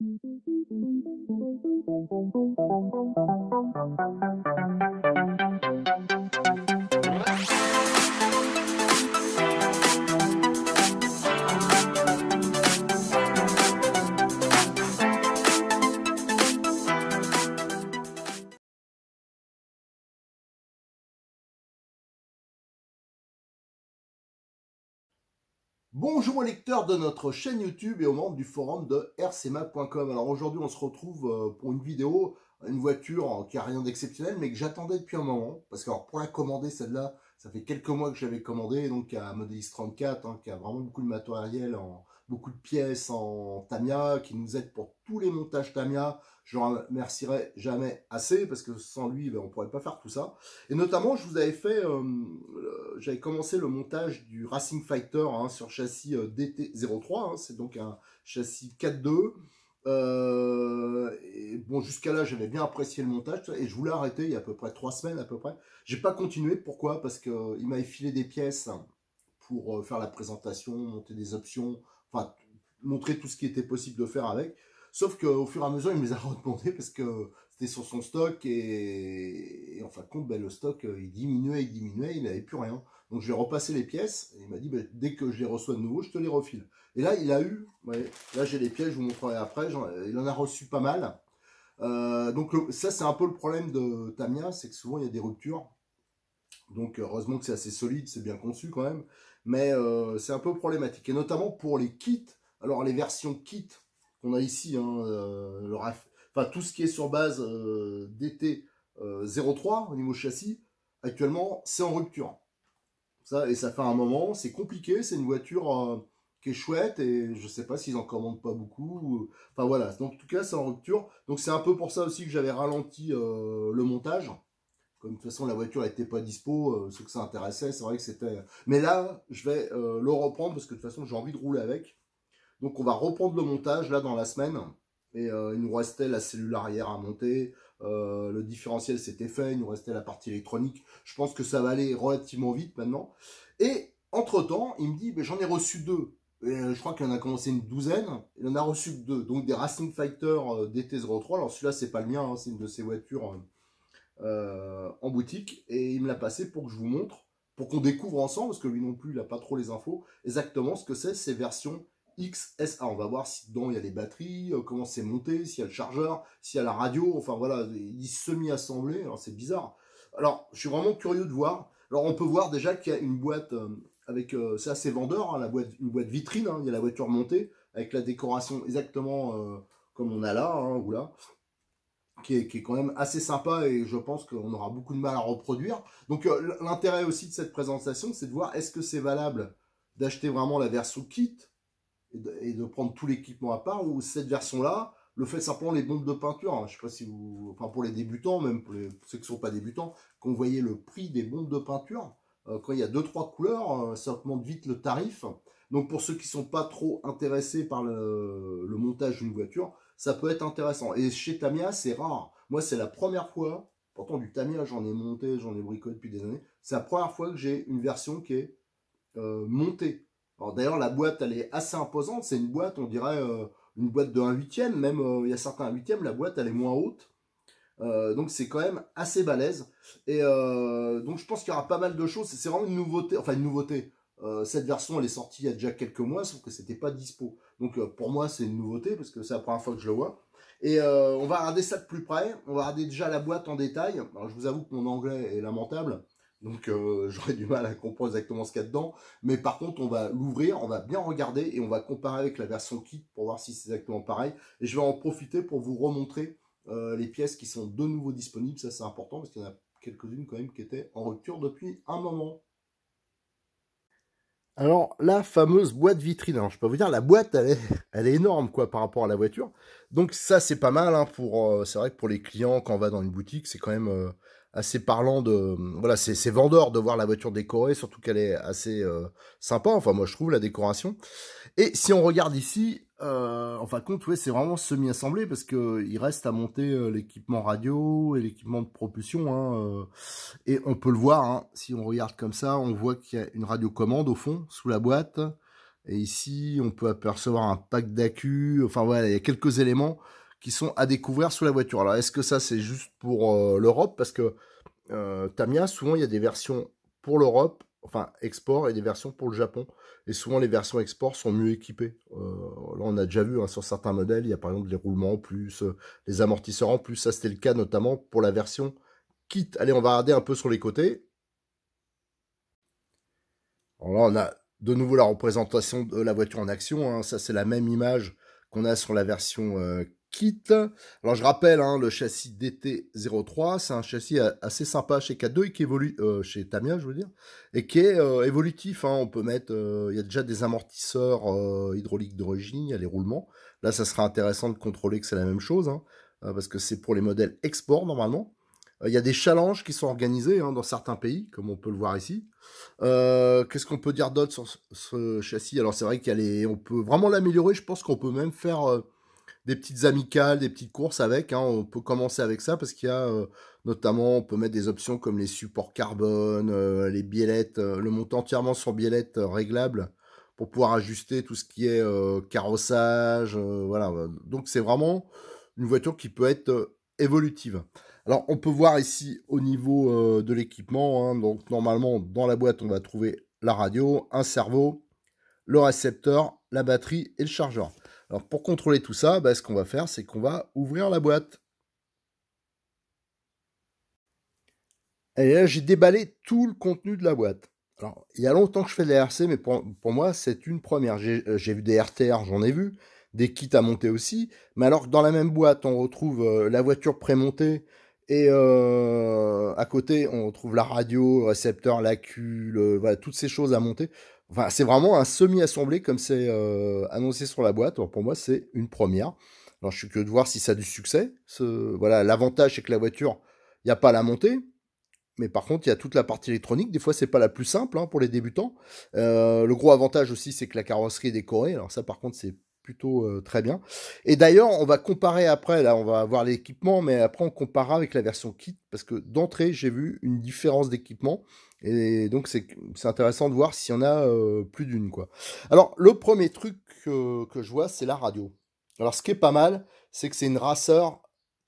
Thank you. Bonjour aux lecteurs de notre chaîne YouTube et aux membres du forum de rcma.com. Alors aujourd'hui, on se retrouve euh, pour une vidéo, une voiture hein, qui a rien d'exceptionnel, mais que j'attendais depuis un moment. Parce que pour la commander, celle-là, ça fait quelques mois que j'avais commandé, donc à Modelis 34, hein, qui a vraiment beaucoup de matériel en, beaucoup de pièces en Tamia, qui nous aide pour tous les montages Tamia. Je ne remercierai jamais assez, parce que sans lui, ben, on ne pourrait pas faire tout ça. Et notamment, je vous avais fait, euh, j'avais commencé le montage du Racing Fighter hein, sur châssis euh, DT03, hein. c'est donc un châssis 4.2. Euh, et bon, jusqu'à là, j'avais bien apprécié le montage et je voulais arrêter il y a à peu près trois semaines à peu près. J'ai pas continué. Pourquoi Parce qu'il euh, m'avait filé des pièces pour faire la présentation, monter des options, montrer tout ce qui était possible de faire avec. Sauf qu'au fur et à mesure, il me les a redemandés parce que c'était sur son stock et, en fin de compte, ben, le stock, euh, il diminuait, il diminuait, il n'avait plus rien. Donc, j'ai repassé les pièces il m'a dit, ben, dès que je les reçois de nouveau, je te les refile. Et là, il a eu, là, j'ai les pièces, je vous montrerai après, euh, il en a reçu pas mal. Euh, donc, ça, c'est un peu le problème de Tamia, c'est que souvent, il y a des ruptures. Donc euh, heureusement que c'est assez solide, c'est bien conçu quand même, mais euh, c'est un peu problématique. Et notamment pour les kits, alors les versions kits qu'on a ici, hein, euh, enfin tout ce qui est sur base d'été DT 03 au niveau châssis, actuellement c'est en rupture. Ça, et ça fait un moment, c'est compliqué, c'est une voiture qui est chouette et je ne sais pas s'ils n'en commandent pas beaucoup. Enfin voilà, donc en tout cas c'est en rupture. Donc c'est un peu pour ça aussi que j'avais ralenti le montage comme de toute façon la voiture n'était pas dispo, euh, Ce que ça intéressait, c'est vrai que c'était. Mais là, je vais euh, le reprendre parce que de toute façon j'ai envie de rouler avec. Donc on va reprendre le montage là dans la semaine. Et euh, il nous restait la cellule arrière à monter, le différentiel c'était fait, il nous restait la partie électronique. Je pense que ça va aller relativement vite maintenant. Et entre temps, il me dit, j'en ai reçu deux. je crois qu'il en a commencé une douzaine. Il en a reçu deux. Donc des Racing Fighter DT03. Alors celui-là, c'est pas le mien, hein, c'est une de ces voitures. Euh, en boutique et il me l'a passé pour que je vous montre, pour qu'on découvre ensemble, parce que lui non plus, il n'a pas trop les infos, exactement ce que c'est ces versions XSA. On va voir si dedans il y a des batteries, euh, comment c'est monté, s'il y a le chargeur, s'il y a la radio, enfin voilà, il semi-assemblé, alors c'est bizarre. Alors, je suis vraiment curieux de voir. Alors, on peut voir déjà qu'il y a une boîte euh, avec, ça c'est assez vendeur, hein, la boîte, une boîte vitrine, hein. il y a la voiture montée, avec la décoration exactement comme on a là, hein, ou là qui est, quand même assez sympa et je pense qu'on aura beaucoup de mal à reproduire. Donc euh, l'intérêt aussi de cette présentation, c'est de voir est-ce que c'est valable d'acheter vraiment la version kit et de, prendre tout l'équipement à part ou cette version-là, le fait simplement les bombes de peinture. Je hein. je sais pas si vous, enfin pour les débutants, même pour, ceux qui ne sont pas débutants, qu'on voyait le prix des bombes de peinture euh, quand il y a deux trois couleurs, euh, ça augmente vite le tarif. Donc pour ceux qui sont pas trop intéressés par le montage d'une voiture, ça peut être intéressant. Et chez Tamia, c'est rare. Moi, c'est la première fois, pourtant du Tamia, j'en ai monté, j'en ai bricolé depuis des années, c'est la première fois que j'ai une version qui est euh, montée. Alors d'ailleurs, la boîte, elle est assez imposante. C'est une boîte, on dirait euh, une boîte de 1 huitième, même euh, il y a certains 1 huitième, la boîte, elle est moins haute. donc c'est quand même assez balèze et donc je pense qu'il y aura pas mal de choses c'est vraiment une nouveauté enfin une nouveauté euh, cette version, elle est sortie il y a déjà quelques mois, sauf que c'était pas dispo. Donc euh, pour moi, c'est une nouveauté parce que c'est la première fois que je le vois. Et euh, on va regarder ça de plus près. On va regarder déjà la boîte en détail. je vous avoue que mon anglais est lamentable, donc j'aurais du mal à comprendre exactement ce qu'il y a dedans. Mais par contre, on va l'ouvrir, on va bien regarder et on va comparer avec la version kit pour voir si c'est exactement pareil. Et je vais en profiter pour vous remontrer les pièces qui sont de nouveau disponibles. Ça, c'est important parce qu'il y en a quelques-unes quand même qui étaient en rupture depuis un moment. Alors, la fameuse boîte vitrine. je peux vous dire, la boîte, elle est, énorme, quoi, par rapport à la voiture. Donc, ça, c'est pas mal, hein, pour, euh, c'est vrai que pour les clients, quand on va dans une boutique, c'est quand même euh, assez parlant de, voilà, c'est vendeur de voir la voiture décorée, surtout qu'elle est assez euh, sympa. Enfin, moi, je trouve la décoration. Et si on regarde ici, euh, en fin de compte, c'est vraiment semi-assemblé parce que il reste à monter euh, l'équipement radio et l'équipement de propulsion. Hein, euh, et on peut le voir, hein. si on regarde comme ça, on voit qu'il y a une commande au fond, sous la boîte. Et ici, on peut apercevoir un pack d'accu. Enfin voilà, il y a quelques éléments qui sont à découvrir sous la voiture. Alors, est-ce que ça, c'est juste pour euh, l'Europe Parce que Tamia, souvent, il y a des versions pour l'Europe enfin export et des versions pour le Japon. Et souvent les versions export sont mieux équipées. Euh, là on a déjà vu hein, sur certains modèles, il y a par exemple les roulements en plus, les euh, amortisseurs en plus. Ça c'était le cas notamment pour la version kit. Allez, on va regarder un peu sur les côtés. Alors là on a de nouveau la représentation de la voiture en action. Hein. Ça c'est la même image qu'on a sur la version kit euh, kit. Alors je rappelle, hein, le châssis DT03, c'est un châssis assez sympa chez K2 et qui évolue euh, chez Tamia, je veux dire, et qui est euh, évolutif. Hein. on peut mettre, euh, il y a déjà des amortisseurs hydrauliques d'origine, il y a les roulements. Là, ça sera intéressant de contrôler que c'est la même chose, hein, parce que c'est pour les modèles export normalement. Il y a des challenges qui sont organisés dans certains pays, comme on peut le voir ici. Qu'est-ce qu'on peut dire d'autre sur ce, châssis Alors c'est vrai qu'on on peut vraiment l'améliorer. Je pense qu'on peut même faire des petites amicales, des petites courses avec. Hein. On peut commencer avec ça parce qu'il y a euh, notamment, on peut mettre des options comme les supports carbone, euh, les biellettes, euh, le montant entièrement sur biellette réglable pour pouvoir ajuster tout ce qui est carrossage. voilà. Donc c'est vraiment une voiture qui peut être évolutive. Alors on peut voir ici au niveau de l'équipement. Hein, donc normalement dans la boîte on va trouver la radio, un cerveau, le récepteur, la batterie et le chargeur. Alors pour contrôler tout ça, bah, ce qu'on va faire, c'est qu'on va ouvrir la boîte. Et là, j'ai déballé tout le contenu de la boîte. Alors, il y a longtemps que je fais de RC, mais pour, moi, c'est une première. J'ai, euh, vu des RTR, j'en ai vu, des kits à monter aussi. Mais alors que dans la même boîte, on retrouve euh, la voiture prémontée et euh, à côté, on retrouve la radio, le récepteur, la cul, voilà, toutes ces choses à monter. Enfin, c'est vraiment un semi-assemblé comme c'est euh, annoncé sur la boîte. pour moi, c'est une première. Alors, je suis curieux de voir si ça a du succès. Voilà, l'avantage, c'est que la voiture, il n'y a pas la montée. Mais par contre, il y a toute la partie électronique. Des fois, c'est pas la plus simple hein, pour les débutants. Euh, le gros avantage aussi, c'est que la carrosserie est décorée. Alors ça, par contre, c'est plutôt euh, très bien. Et d'ailleurs, on va comparer après. Là, on va voir l'équipement, mais après, on comparera avec la version kit parce que d'entrée, j'ai vu une différence d'équipement et donc c'est intéressant de voir s'il y en a euh, plus d'une quoi. Alors le premier truc que je vois c'est la radio. Alors ce qui est pas mal, c'est que c'est une Racer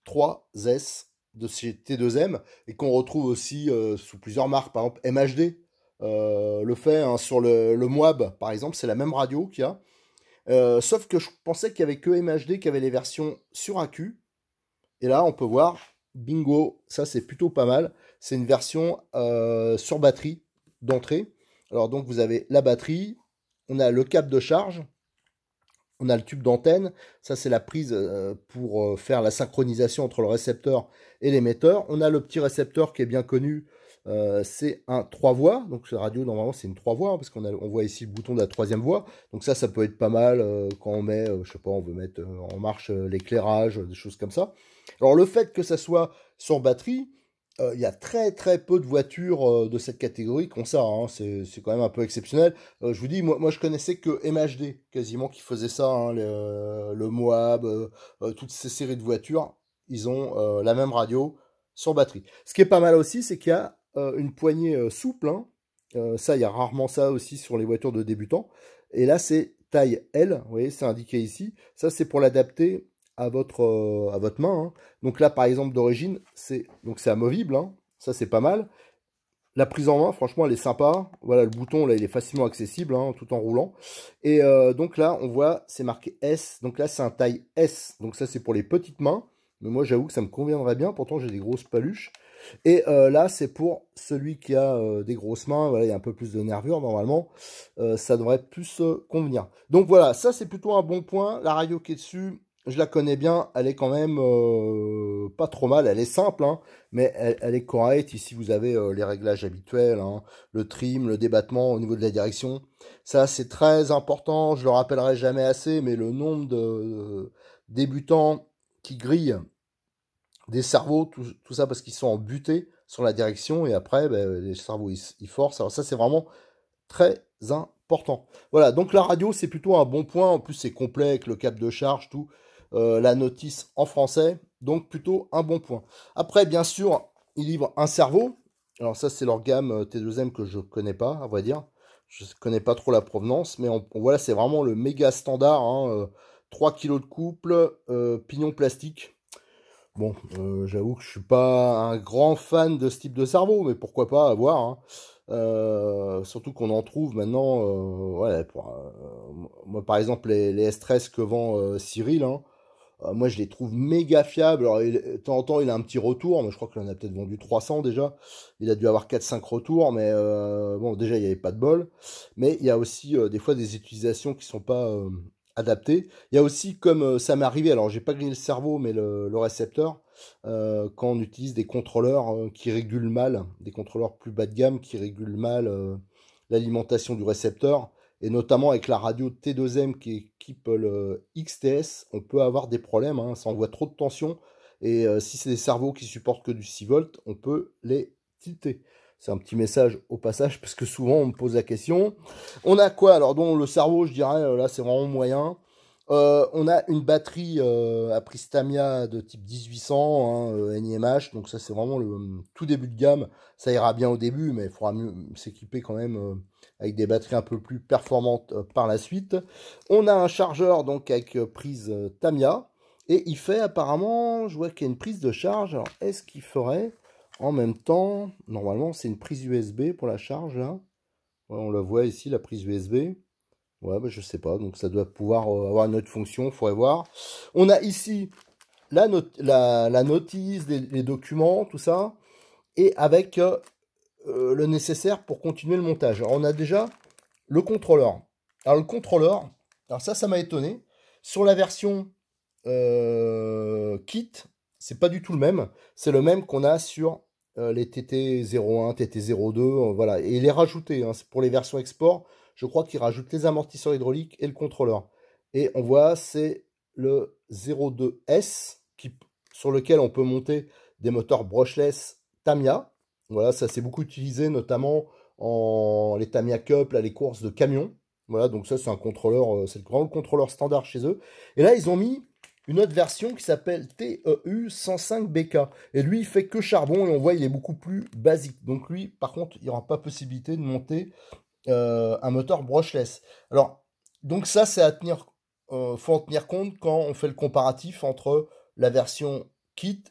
3S de chez T2M et qu'on retrouve aussi euh, sous plusieurs marques, par exemple MHD euh, le fait hein, sur le, le, Moab par exemple, c'est la même radio qu'il y a. sauf que je pensais qu'il n'y avait que MHD qui avait les versions sur AQ. Et là on peut voir, bingo, ça c'est plutôt pas mal c'est une version euh, sur batterie d'entrée. Alors donc vous avez la batterie, on a le câble de charge, on a le tube d'antenne, ça c'est la prise euh, pour euh, faire la synchronisation entre le récepteur et l'émetteur. On a le petit récepteur qui est bien connu, c'est un 3 voix, donc ce radio normalement c'est une 3 voix, hein, parce qu'on voit ici le bouton de la troisième voie. donc ça ça peut être pas mal quand on met, je sais pas, on veut mettre en marche l'éclairage, des choses comme ça. Alors le fait que ça soit sur batterie, euh, il y a très très peu de voitures euh, de cette catégorie qui ont ça. Hein. C'est quand même un peu exceptionnel. Euh, je vous dis, moi, moi je connaissais que MHD quasiment qui faisait ça, hein. le, Moab, toutes ces séries de voitures. Ils ont la même radio sur batterie. Ce qui est pas mal aussi, c'est qu'il y a une poignée souple. Hein. ça, il y a rarement ça aussi sur les voitures de débutants. Et là, c'est taille L. Vous voyez, c'est indiqué ici. Ça, c'est pour l'adapter à votre, euh, à votre main. Hein. Donc là, par exemple, d'origine, c'est donc c'est amovible. Hein. Ça, c'est pas mal. La prise en main, franchement, elle est sympa. Voilà, le bouton, là, il est facilement accessible, hein, tout en roulant. Et euh, donc là, on voit, c'est marqué S. Donc là, c'est un taille S. Donc ça, c'est pour les petites mains. Mais moi, j'avoue que ça me conviendrait bien. Pourtant, j'ai des grosses paluches. Et euh, là, c'est pour celui qui a des grosses mains. Voilà, il y a un peu plus de nervures normalement. ça devrait plus convenir. Donc voilà, ça, c'est plutôt un bon point. La radio qui est dessus, je la connais bien, elle est quand même euh, pas trop mal, elle est simple, hein, mais elle, est correcte. Ici, vous avez euh, les réglages habituels, hein, le trim, le débattement au niveau de la direction. Ça, c'est très important, je le rappellerai jamais assez, mais le nombre de euh, débutants qui grillent des cerveaux, tout, ça parce qu'ils sont en sur la direction, et après, ben, les cerveaux, ils, ils forcent. Alors ça, c'est vraiment très important. Voilà, donc la radio, c'est plutôt un bon point. En plus, c'est complet avec le cap de charge, tout. Euh, la notice en français. Donc plutôt un bon point. Après, bien sûr, ils livrent un cerveau. Alors ça, c'est leur gamme T2M que je connais pas, à vrai dire. Je connais pas trop la provenance, mais voilà, c'est vraiment le méga standard. 3 hein, euh, kg de couple, euh, pignon plastique. Bon, j'avoue que je suis pas un grand fan de ce type de cerveau, mais pourquoi pas avoir. Hein. surtout qu'on en trouve maintenant. moi, par exemple, les, S13 que vend Cyril, hein, euh, moi, je les trouve méga fiables. Alors, de temps en temps, il a un petit retour, mais je crois qu'il en a peut-être vendu 300 déjà. Il a dû avoir 4-5 retours, mais euh, bon, déjà, il n'y avait pas de bol. Mais il y a aussi euh, des fois des utilisations qui ne sont pas adaptées. Il y a aussi, comme ça m'est arrivé, alors j'ai pas grillé le cerveau, mais le, le récepteur, quand on utilise des contrôleurs qui régulent mal, des contrôleurs plus bas de gamme qui régulent mal l'alimentation du récepteur, et notamment avec la radio T2M qui est qui le euh, XTS, on peut avoir des problèmes, hein, ça envoie trop de tension, et euh, si c'est des cerveaux qui supportent que du 6 volts, on peut les tilter. C'est un petit message au passage, parce que souvent on me pose la question. On a quoi Alors, dont le cerveau, je dirais, euh, là c'est vraiment moyen. Euh, on a une batterie euh, à prise de type 1800 hein, euh, NIMH, donc ça c'est vraiment le tout début de gamme. Ça ira bien au début, mais il faudra mieux s'équiper quand même avec des batteries un peu plus performantes par la suite. On a un chargeur donc avec prise Tamia et il fait apparemment, je vois qu'il y a une prise de charge. Alors est-ce qu'il ferait en même temps Normalement c'est une prise USB pour la charge. on le voit ici la prise USB. Ouais, bah, je sais pas. Donc ça doit pouvoir euh, avoir une autre fonction, il faudrait voir. On a ici la, la, notice, les, documents, tout ça. Et avec euh, euh, le nécessaire pour continuer le montage. on a déjà le contrôleur. Alors le contrôleur, alors ça, ça m'a étonné. Sur la version kit, kit, c'est pas du tout le même. C'est le même qu'on a sur les TT01, TT02, voilà. Et il est rajouté hein. pour les versions export je crois qu'il rajoute les amortisseurs hydrauliques et le contrôleur. Et on voit, c'est le 02S qui, sur lequel on peut monter des moteurs brushless Tamiya. Voilà, ça c'est beaucoup utilisé notamment en les Tamiya Cup, à les courses de camions. Voilà, donc ça c'est un contrôleur, euh, c'est le grand contrôleur standard chez eux. Et là, ils ont mis une autre version qui s'appelle TEU 105BK. Et lui, il fait que charbon et on voit, il est beaucoup plus basique. Donc lui, par contre, il n'y aura pas possibilité de monter euh, un moteur brushless. Alors, donc ça, c'est à tenir, euh, faut en tenir compte quand on fait le comparatif entre la version kit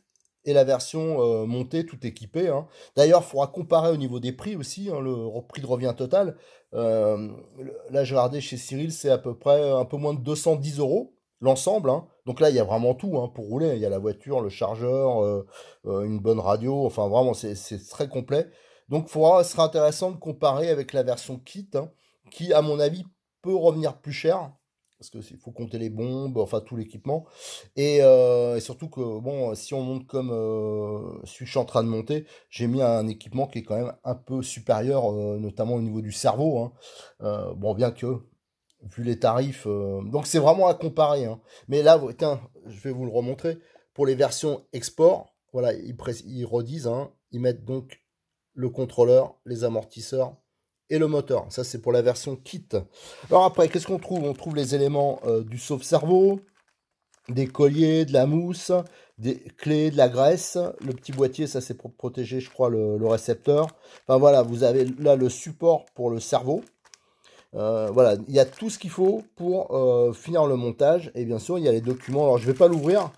et la version euh, montée tout équipée. Hein. D'ailleurs, il faudra comparer au niveau des prix aussi, hein, le prix de revient total. là, je regardais chez Cyril, c'est à peu près un peu moins de 210 euros l'ensemble. Hein. Donc là, il y a vraiment tout pour rouler. Il y a la voiture, le chargeur, une bonne radio. Enfin, vraiment, c'est très complet. Donc, sera intéressant de comparer avec la version kit, hein, qui, à mon avis, peut revenir plus cher. Parce qu'il faut compter les bombes, enfin tout l'équipement. Et, euh, surtout que, bon, si on monte comme suis je suis en train de monter, j'ai mis un équipement qui est quand même un peu supérieur, euh, notamment au niveau du cerveau. Hein. Euh, bon, bien que, vu les tarifs. donc c'est vraiment à comparer. Hein. Mais là, tiens, je vais vous le remontrer. Pour les versions export, voilà, ils, ils redisent. Ils mettent donc le contrôleur, les amortisseurs et le moteur. Ça, c'est pour la version kit. Alors après, qu'est-ce qu'on trouve On trouve les éléments euh, du sauve-cerveau, des colliers, de la mousse, des clés, de la graisse. Le petit boîtier, ça, c'est pour protéger, je crois, le, récepteur. Enfin, voilà, vous avez là le support pour le cerveau. Euh, voilà, il y a tout ce qu'il faut pour euh, finir le montage. Et bien sûr, il y a les documents. Alors, je ne vais pas l'ouvrir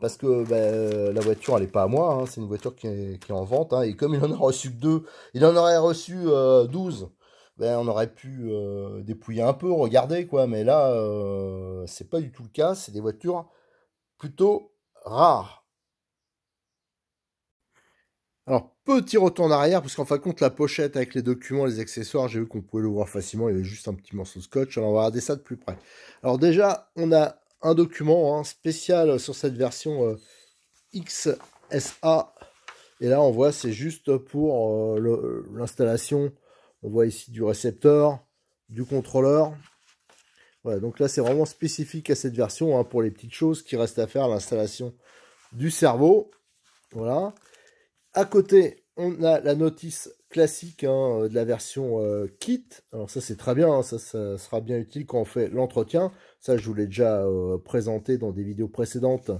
parce que ben, euh, la voiture, elle n'est pas à moi, hein. c'est une voiture qui est, en vente, hein. et comme il en a reçu deux, il en aurait reçu 12, euh, ben, on aurait pu euh, dépouiller un peu, regarder, quoi, mais là, c'est pas du tout le cas, c'est des voitures plutôt rares. Alors, petit retour en arrière, parce qu'en fin de compte, la pochette avec les documents, les accessoires, j'ai vu qu'on pouvait le voir facilement, il y avait juste un petit morceau de scotch, alors on va regarder ça de plus près. Alors déjà, on a un document hein, spécial sur cette version euh, XSA. Et là, on voit, c'est juste pour euh, l'installation. On voit ici du récepteur, du contrôleur. Voilà, donc là, c'est vraiment spécifique à cette version hein, pour les petites choses qui restent à faire, l'installation du cerveau. Voilà. À côté, on a la notice classique hein, de la version euh, kit. Alors ça, c'est très bien, ça, ça, sera bien utile quand on fait l'entretien. Ça, je vous l'ai déjà euh, présenté dans des vidéos précédentes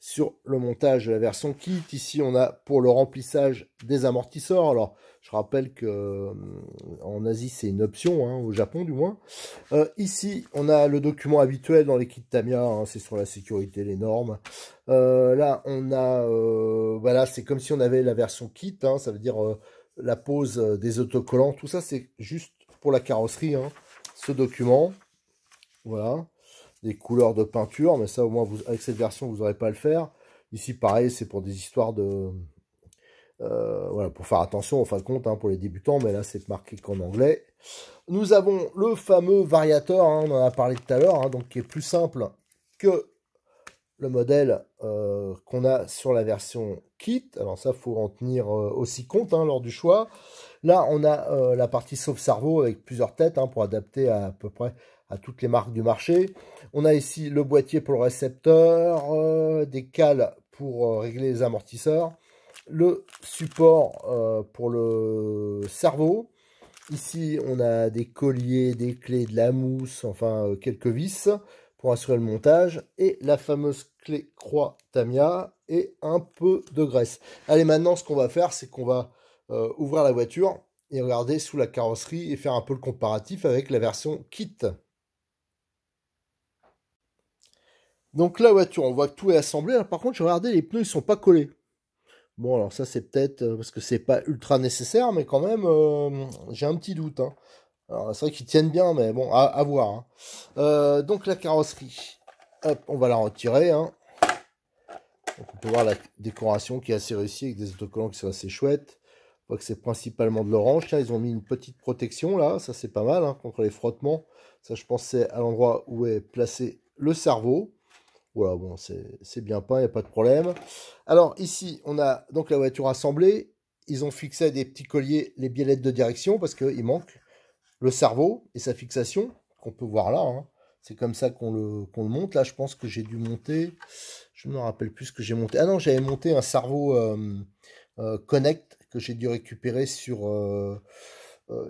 sur le montage de la version kit. Ici, on a pour le remplissage des amortisseurs. Alors, je rappelle que euh, en Asie, c'est une option, hein, au Japon du moins. Euh, ici, on a le document habituel dans les kits Tamiya. Hein, c'est sur la sécurité, les normes. là, on a... voilà, bah c'est comme si on avait la version kit. Hein, ça veut dire la pose des autocollants. Tout ça, c'est juste pour la carrosserie, ce document. Voilà couleurs de peinture, mais ça au moins vous, avec cette version vous n'aurez pas le faire. Ici pareil, c'est pour des histoires de... Euh, voilà, pour faire attention en fin de compte hein, pour les débutants, mais là c'est marqué qu'en anglais. Nous avons le fameux variateur, hein, on en a parlé tout à l'heure, hein, donc qui est plus simple que le modèle euh, qu'on a sur la version kit. Alors ça, faut en tenir euh, aussi compte lors du choix. Là, on a la partie sauve cerveau avec plusieurs têtes pour adapter à, à peu près à toutes les marques du marché. On a ici le boîtier pour le récepteur, euh, des cales pour euh, régler les amortisseurs, le support euh, pour le cerveau. Ici, on a des colliers, des clés, de la mousse, enfin quelques vis pour assurer le montage. Et la fameuse clé croix Tamia et un peu de graisse. Allez, maintenant, ce qu'on va faire, c'est qu'on va ouvrir la voiture et regarder sous la carrosserie et faire un peu le comparatif avec la version kit. Donc la voiture, on voit que tout est assemblé. Hein. Par contre, je regardais, les pneus, ils sont pas collés. Bon, alors ça, c'est peut-être euh, parce que c'est pas ultra nécessaire, mais quand même, euh, j'ai un petit doute. Hein. Alors, c'est vrai qu'ils tiennent bien, mais bon, à, voir. Hein. Euh, donc la carrosserie, on va la retirer. on peut voir la décoration qui est assez réussie avec des autocollants qui sont assez chouettes. On voit que c'est principalement de l'orange. Ils ont mis une petite protection là, ça c'est pas mal contre les frottements. Ça, je pense, c'est à l'endroit où est placé le cerveau. Voilà, bon, c'est bien peint, il n'y a pas de problème. Alors ici, on a donc la voiture assemblée. Ils ont fixé des petits colliers les biellettes de direction parce qu'il manque le cerveau et sa fixation, qu'on peut voir là. Hein. C'est comme ça qu'on le, le, monte. Là, je pense que j'ai dû monter. Je ne me rappelle plus ce que j'ai monté. Ah non, j'avais monté un cerveau euh, euh, Connect que j'ai dû récupérer sur euh,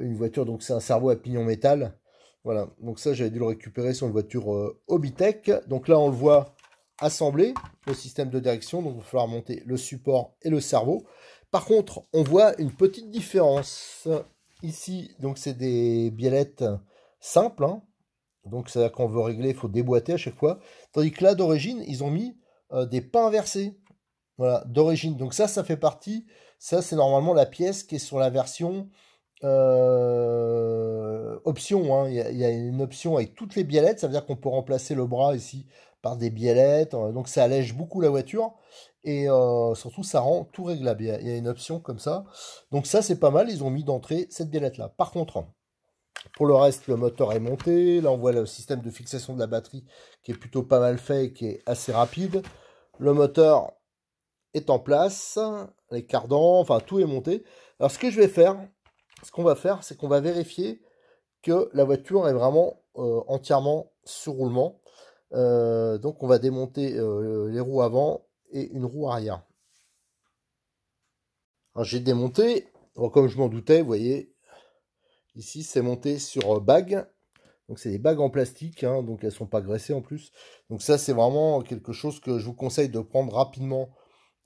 une voiture. Donc, c'est un cerveau à pignon métal. Voilà. Donc, ça, j'avais dû le récupérer sur une voiture Obitech. Donc, là, on le voit assembler au système de direction, donc il va falloir monter le support et le cerveau. Par contre, on voit une petite différence. Ici, donc c'est des biellettes simples, hein. donc c'est-à-dire qu'on veut régler, il faut déboîter à chaque fois. Tandis que là, d'origine, ils ont mis euh, des pins inversés. Voilà, d'origine. Donc ça, ça fait partie, ça c'est normalement la pièce qui est sur la version euh, option. Hein. Il, y une option avec toutes les biellettes, ça veut dire qu'on peut remplacer le bras ici des biellettes. Euh, donc ça allège beaucoup la voiture et euh, surtout ça rend tout réglable. Il y, a, une option comme ça. Donc ça c'est pas mal, ils ont mis d'entrée cette biellette là. Par contre, hein, pour le reste, le moteur est monté. Là on voit le système de fixation de la batterie qui est plutôt pas mal fait et qui est assez rapide. Le moteur est en place, les cardans, enfin tout est monté. Alors ce que je vais faire, ce qu'on va faire, c'est qu'on va vérifier que la voiture est vraiment euh, entièrement sur roulement. Euh, donc on va démonter euh, les roues avant et une roue arrière. J'ai démonté, comme je m'en doutais, vous voyez, ici c'est monté sur euh, bague. Donc c'est des bagues en plastique, hein, donc elles sont pas graissées en plus. Donc ça c'est vraiment quelque chose que je vous conseille de prendre rapidement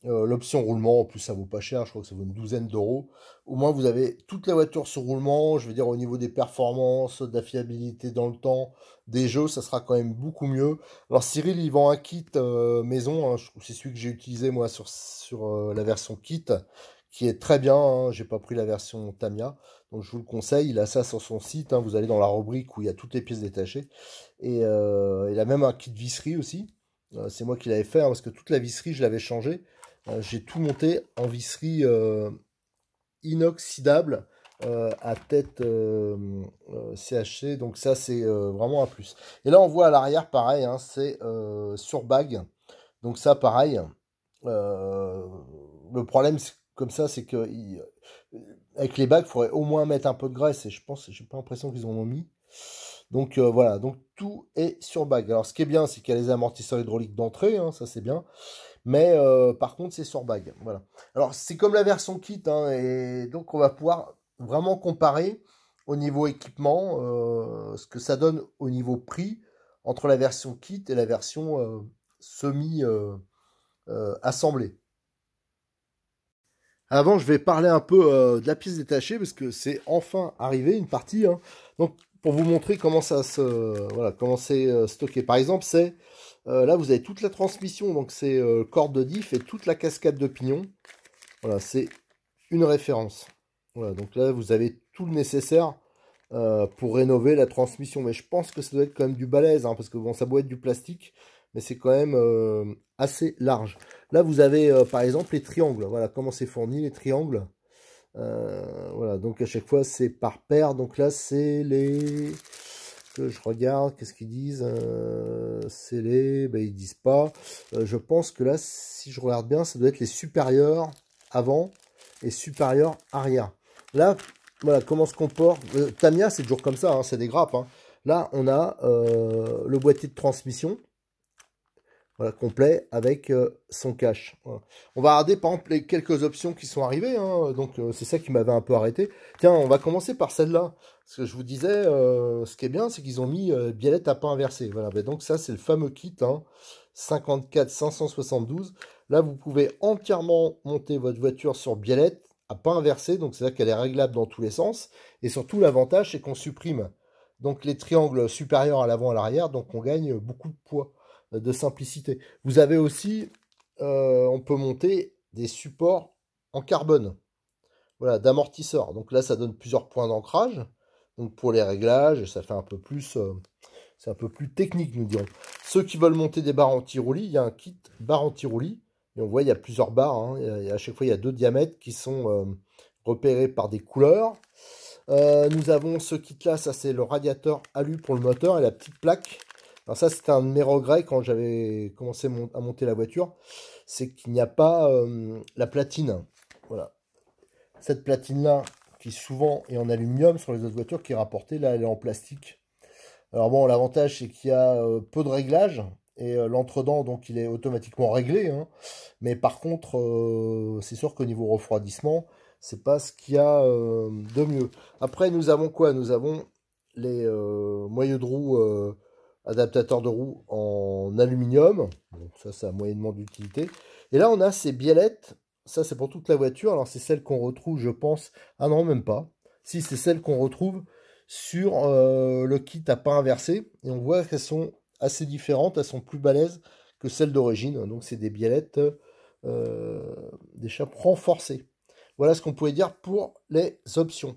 euh, l'option roulement, en plus, ça vaut pas cher, je crois que ça vaut une douzaine d'euros. Au moins, vous avez toute la voiture sur roulement, je veux dire, au niveau des performances, de la fiabilité dans le temps, des jeux, ça sera quand même beaucoup mieux. Alors, Cyril, il vend un kit euh, maison, hein, c'est celui que j'ai utilisé moi sur, sur euh, la version kit, qui est très bien, hein. j'ai pas pris la version Tamia, donc je vous le conseille, il a ça sur son site, hein. vous allez dans la rubrique où il y a toutes les pièces détachées, et il a même un kit visserie aussi. C'est moi qui l'avais fait parce que toute la visserie je l'avais changé euh, j'ai tout monté en visserie euh, inoxydable euh, à tête CHC. Donc ça, c'est vraiment un plus. Et là, on voit à l'arrière, pareil, hein, c'est sur bague. Donc ça, pareil. le problème, comme ça, c'est que avec les bagues, il faudrait au moins mettre un peu de graisse. Et je pense, j'ai pas l'impression qu'ils en ont mis. Donc voilà, donc tout est sur bague. Alors ce qui est bien, c'est qu'il y a les amortisseurs hydrauliques d'entrée, hein, ça c'est bien. Mais euh, par contre, c'est sur bague. Voilà. Alors, c'est comme la version kit. Hein, et donc, on va pouvoir vraiment comparer au niveau équipement euh, ce que ça donne au niveau prix entre la version kit et la version euh, semi-assemblée. Avant, je vais parler un peu de la pièce détachée parce que c'est enfin arrivé une partie. Hein. Donc, pour vous montrer comment ça se voilà, comment c'est stocké. Par exemple, c'est euh, là, vous avez toute la transmission, donc c'est le euh, corde de diff et toute la cascade de pignons. Voilà, c'est une référence. Voilà, donc là, vous avez tout le nécessaire euh, pour rénover la transmission. Mais je pense que ça doit être quand même du balèze, hein, parce que bon, ça doit être du plastique, mais c'est quand même assez large. Là, vous avez par exemple les triangles. Voilà comment c'est fourni, les triangles. voilà, donc à chaque fois, c'est par paire. Donc là, c'est les que je regarde, qu'est-ce qu'ils disent euh, C'est les... Ben, ils disent pas. Euh, je pense que là, si je regarde bien, ça doit être les supérieurs avant et supérieurs arrière. Là, voilà, comment se comporte... Euh, Tania, c'est toujours comme ça, hein, c'est des grappes. Hein. Là, on a euh, le boîtier de transmission voilà, complet avec euh, son cache. On va regarder par exemple les quelques options qui sont arrivées, hein. donc euh, c'est ça qui m'avait un peu arrêté. Tiens, on va commencer par celle-là. Ce que je vous disais, euh, ce qui est bien, c'est qu'ils ont mis biellette à pas inversé. Voilà, ben, donc ça c'est le fameux kit 54 hein. 572. Là, vous pouvez entièrement monter votre voiture sur biellette à pas inversé, donc c'est là qu'elle est réglable dans tous les sens. Et surtout, l'avantage c'est qu'on supprime donc les triangles supérieurs à l'avant et à l'arrière, donc on gagne beaucoup de poids de simplicité. Vous avez aussi, euh, on peut monter des supports en carbone, voilà, d'amortisseurs. Donc là, ça donne plusieurs points d'ancrage. Donc pour les réglages, ça fait un peu plus, euh, c'est un peu plus technique, nous dirons. Ceux qui veulent monter des barres anti-roulis, il y a un kit barre anti-roulis. Et on voit, il y a plusieurs barres. Hein. à chaque fois, il y a deux diamètres qui sont euh, repérés par des couleurs. nous avons ce kit là, ça c'est le radiateur alu pour le moteur et la petite plaque alors ça, c'est un de mes regrets quand j'avais commencé à monter la voiture, c'est qu'il n'y a pas euh, la platine. Voilà. Cette platine-là, qui souvent est en aluminium sur les autres voitures, qui est rapportée, là, elle est en plastique. Alors bon, l'avantage, c'est qu'il y a euh, peu de réglages, et euh, l'entredent, donc, il est automatiquement réglé. Hein. Mais par contre, c'est sûr qu'au niveau refroidissement, c'est pas ce qu'il y a de mieux. Après, nous avons quoi Nous avons les moyeux de roue adaptateur de roue en aluminium. ça, c'est a moyennement d'utilité. Et là, on a ces biellettes. Ça, c'est pour toute la voiture. Alors, c'est celle qu'on retrouve, je pense... Ah non, même pas. Si, c'est celle qu'on retrouve sur euh, le kit à pas inversé. Et on voit qu'elles sont assez différentes. Elles sont plus balèzes que celles d'origine. Donc, c'est des biellettes, euh, des renforcées. Voilà ce qu'on pouvait dire pour les options.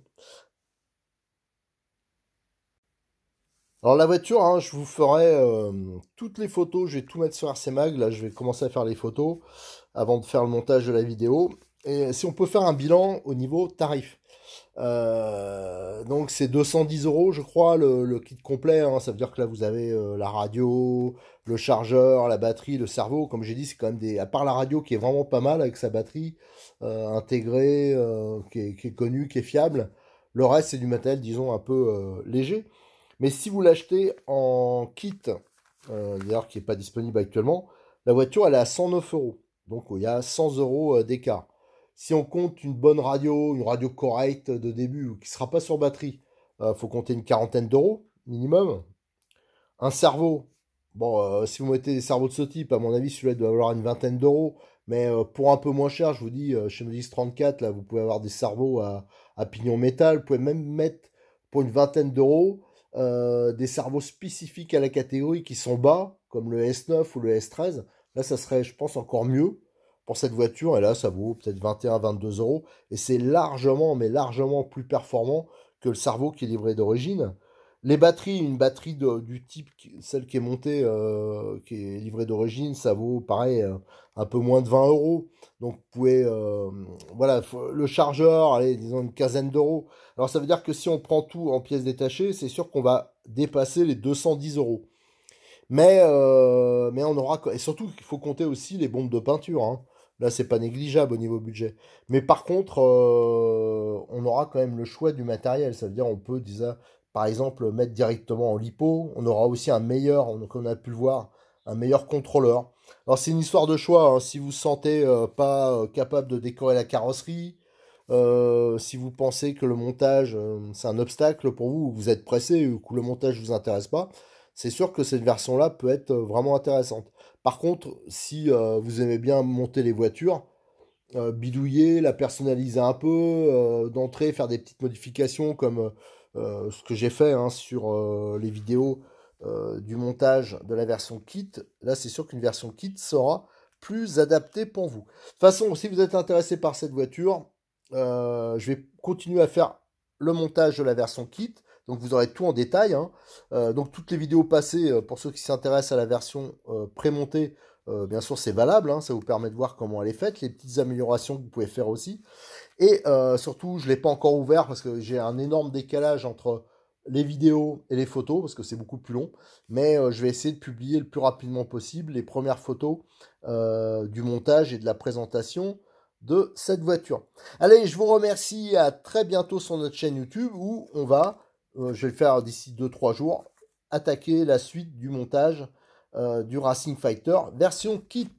Alors la voiture, hein, je vous ferai euh, toutes les photos, je vais tout mettre sur RCMag, là je vais commencer à faire les photos avant de faire le montage de la vidéo. Et si on peut faire un bilan au niveau tarif. Euh, donc c'est 210 euros je crois le, kit complet, hein. ça veut dire que là vous avez euh, la radio, le chargeur, la batterie, le cerveau, comme j'ai dit c'est quand même des... à part la radio qui est vraiment pas mal avec sa batterie intégrée, qui qui, est, connue, qui est fiable, le reste c'est du matériel disons un peu léger. Mais si vous l'achetez en kit, d'ailleurs euh, qui n'est pas disponible actuellement, la voiture elle est à 109 euros. Donc il y a 100 euros euh, d'écart. Si on compte une bonne radio, une radio correcte de début qui ne sera pas sur batterie, il euh, faut compter une quarantaine d'euros minimum. Un cerveau, bon, si vous mettez des cerveaux de ce type, à mon avis, celui-là doit avoir une vingtaine d'euros. Mais pour un peu moins cher, je vous dis, chez Modis 34, là, vous pouvez avoir des cerveaux à, pignon métal. Vous pouvez même mettre pour une vingtaine d'euros euh, des cerveaux spécifiques à la catégorie qui sont bas, comme le S9 ou le S13, là, ça serait, je pense, encore mieux pour cette voiture. Et là, ça vaut peut-être 21-22 euros. Et c'est largement, mais largement plus performant que le cerveau qui est livré d'origine. Les batteries, une batterie du type, celle qui est montée, euh, qui est livrée d'origine, ça vaut pareil euh, un peu moins de 20 euros. Donc vous pouvez, euh, voilà, le chargeur, allez, disons une quinzaine d'euros. Alors ça veut dire que si on prend tout en pièces détachées, c'est sûr qu'on va dépasser les 210 euros. Mais, mais on aura, et surtout il faut compter aussi les bombes de peinture. Là, hein. Là, c'est pas négligeable au niveau budget. Mais par contre, on aura quand même le choix du matériel. Ça veut dire on peut disons par exemple mettre directement en lipo. On aura aussi un meilleur, on a pu le voir, un meilleur contrôleur. Alors c'est une histoire de choix. Hein. Si vous ne sentez euh, pas euh, capable de décorer la carrosserie, euh, si vous pensez que le montage c'est un obstacle pour vous, vous êtes pressé, ou que le montage ne vous intéresse pas, c'est sûr que cette version-là peut être vraiment intéressante. Par contre, si vous aimez bien monter les voitures, bidouiller, la personnaliser un peu, d'entrer, faire des petites modifications comme euh, ce que j'ai fait hein, sur euh, les vidéos euh, du montage de la version kit. Là, c'est sûr qu'une version kit sera plus adaptée pour vous. De toute façon, si vous êtes intéressé par cette voiture, je vais continuer à faire le montage de la version kit. Donc vous aurez tout en détail. Hein. donc toutes les vidéos passées, pour ceux qui s'intéressent à la version prémontée, bien sûr c'est valable. Hein. Ça vous permet de voir comment elle est faite, les petites améliorations que vous pouvez faire aussi. Et euh, surtout, je ne l'ai pas encore ouvert parce que j'ai un énorme décalage entre les vidéos et les photos parce que c'est beaucoup plus long. Mais euh, je vais essayer de publier le plus rapidement possible les premières photos euh, du montage et de la présentation de cette voiture. Allez, je vous remercie. À très bientôt sur notre chaîne YouTube où on va, je vais le faire d'ici 2-3 jours, attaquer la suite du montage du Racing Fighter version kit.